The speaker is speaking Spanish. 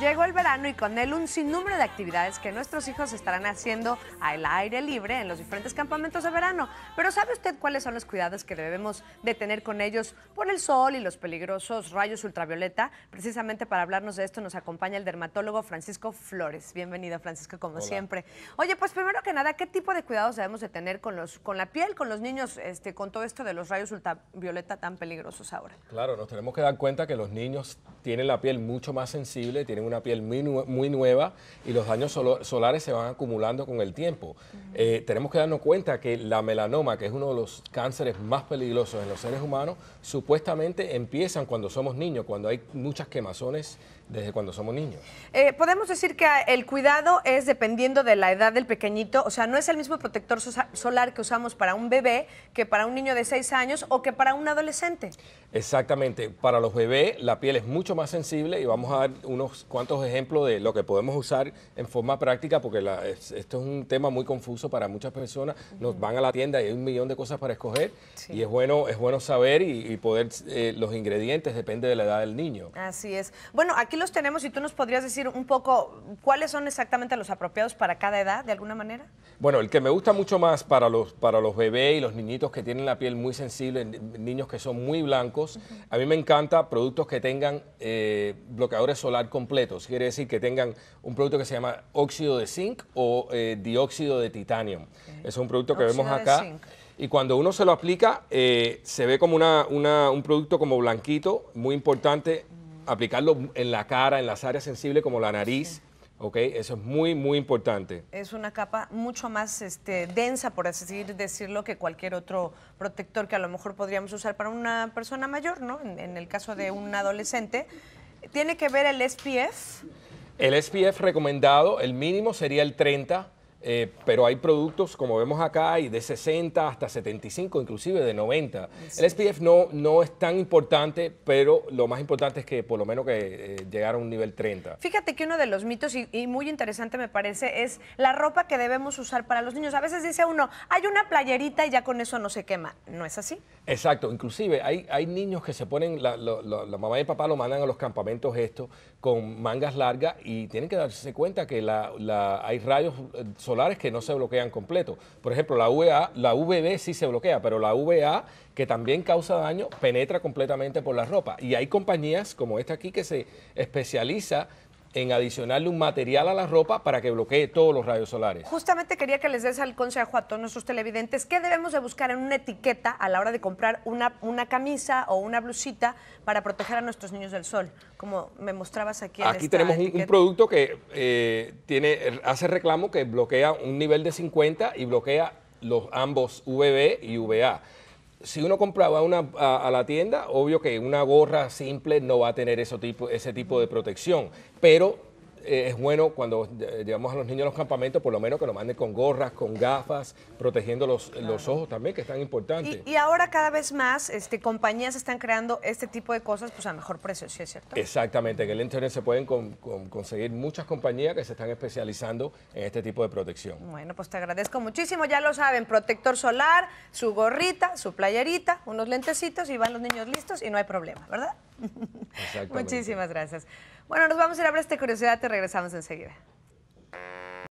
Llegó el verano y con él un sinnúmero de actividades que nuestros hijos estarán haciendo al aire libre en los diferentes campamentos de verano. Pero ¿sabe usted cuáles son los cuidados que debemos de tener con ellos por el sol y los peligrosos rayos ultravioleta? Precisamente para hablarnos de esto nos acompaña el dermatólogo Francisco Flores. Bienvenido Francisco, como siempre. Oye, pues primero que nada, ¿qué tipo de cuidados debemos de tener con, los, con la piel, con los niños, este, con todo esto de los rayos ultravioleta tan peligrosos ahora? Claro, nos tenemos que dar cuenta que los niños tienen la piel mucho más sensible, tienen una piel muy, nueva y los daños solares se van acumulando con el tiempo. Eh, tenemos que darnos cuenta que la melanoma, que es uno de los cánceres más peligrosos en los seres humanos, supuestamente empiezan cuando somos niños, cuando hay muchas quemazones desde cuando somos niños. Eh, podemos decir que el cuidado es dependiendo de la edad del pequeñito, o sea, no es el mismo protector solar que usamos para un bebé que para un niño de 6 años o que para un adolescente. Exactamente, para los bebés la piel es mucho más sensible y vamos a dar unos cuantos ejemplos de lo que podemos usar en forma práctica, porque esto es un tema muy confuso para muchas personas. Nos van a la tienda y hay un millón de cosas para escoger y es bueno, es bueno saber y, poder eh, los ingredientes, depende de la edad del niño. Así es. Bueno, aquí los tenemos y tú nos podrías decir un poco cuáles son exactamente los apropiados para cada edad, de alguna manera. Bueno, el que me gusta mucho más para los, para los bebés y los niñitos que tienen la piel muy sensible, niños que son muy blancos, a mí me encanta productos que tengan eh, bloqueadores solar completos Quiere decir que tengan un producto que se llama óxido de zinc o eh, dióxido de titanio. Es un producto que vemos acá. Y cuando uno se lo aplica, eh, se ve como un producto como blanquito, muy importante aplicarlo en la cara, en las áreas sensibles como la nariz. Eso es muy, muy importante. Es una capa mucho más este, densa, por así decirlo, que cualquier otro protector que a lo mejor podríamos usar para una persona mayor, ¿no? en el caso de un adolescente, ¿Tiene que ver el SPF? El SPF recomendado, el mínimo sería el 30, eh, pero hay productos, como vemos acá, hay de 60 hasta 75, inclusive de 90. El SPF no, no es tan importante, pero lo más importante es que por lo menos que eh, a un nivel 30. Fíjate que uno de los mitos, y, y, muy interesante me parece, es la ropa que debemos usar para los niños. A veces dice uno, hay una playerita y ya con eso no se quema. ¿No es así? Exacto, inclusive hay, hay niños que se ponen, la, mamá y el papá lo mandan a los campamentos estos con mangas largas y tienen que darse cuenta que la, hay rayos eh, solares que no se bloquean completo. Por ejemplo, la UVA, la UVB sí se bloquea, pero la UVA, que también causa daño, penetra completamente por la ropa. Y hay compañías como esta aquí que se especializa en adicionarle un material a la ropa para que bloquee todos los rayos solares. Justamente quería que les des al consejo a todos nuestros televidentes, ¿qué debemos de buscar en una etiqueta a la hora de comprar una, camisa o una blusita para proteger a nuestros niños del sol? Como me mostrabas aquí. aquí tenemos un, producto que eh, tiene, hace reclamo que bloquea un nivel de 50 y bloquea los ambos VB y VA si uno compraba una, a, la tienda, obvio que una gorra simple no va a tener ese tipo, ese tipo de protección, pero eh, es bueno cuando eh, llevamos a los niños a los campamentos, por lo menos que lo manden con gorras, con gafas, protegiendo los, los ojos también, que es tan importante. Y, ahora cada vez más este, compañías están creando este tipo de cosas pues a mejor precio, ¿sí es cierto? Exactamente, en el Internet se pueden conseguir muchas compañías que se están especializando en este tipo de protección. Bueno, pues te agradezco muchísimo, ya lo saben, protector solar, su gorrita, su playerita, unos lentecitos y van los niños listos y no hay problema, ¿verdad? Muchísimas gracias. Bueno, nos vamos a ir a esta curiosidad, te regresamos enseguida.